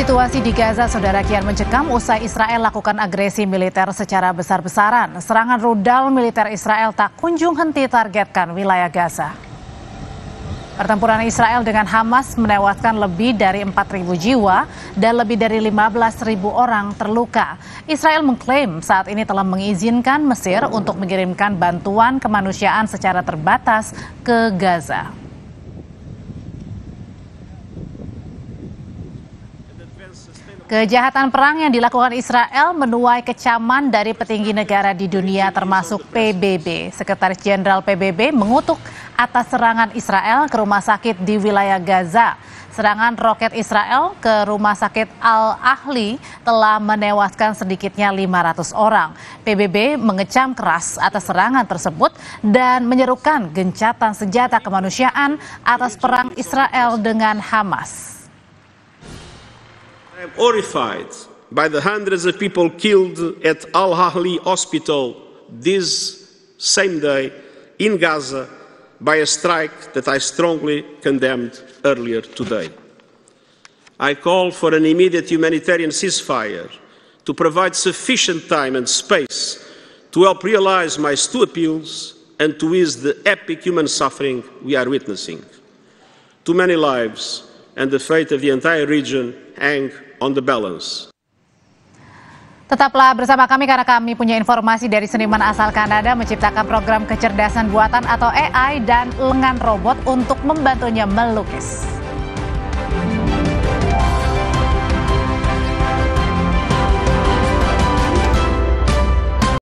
Situasi di Gaza saudara kian mencekam usai Israel lakukan agresi militer secara besar-besaran. Serangan rudal militer Israel tak kunjung henti targetkan wilayah Gaza. Pertempuran Israel dengan Hamas menewaskan lebih dari 4.000 jiwa dan lebih dari 15.000 orang terluka. Israel mengklaim saat ini telah mengizinkan Mesir untuk mengirimkan bantuan kemanusiaan secara terbatas ke Gaza. Kejahatan perang yang dilakukan Israel menuai kecaman dari petinggi negara di dunia termasuk PBB. Sekretaris Jenderal PBB mengutuk atas serangan Israel ke rumah sakit di wilayah Gaza. Serangan roket Israel ke rumah sakit Al-Ahli telah menewaskan sedikitnya 500 orang. PBB mengecam keras atas serangan tersebut dan menyerukan gencatan senjata kemanusiaan atas perang Israel dengan Hamas. I am horrified by the hundreds of people killed at Al Ahli Hospital this same day in Gaza by a strike that I strongly condemned earlier today. I call for an immediate humanitarian ceasefire to provide sufficient time and space to help realize my two appeals and to ease the epic human suffering we are witnessing. Too many lives and the fate of the entire region hang on the balance. Tetaplah bersama kami karena kami punya informasi dari seniman asal Kanada menciptakan program kecerdasan buatan atau AI dan lengan robot untuk membantunya melukis.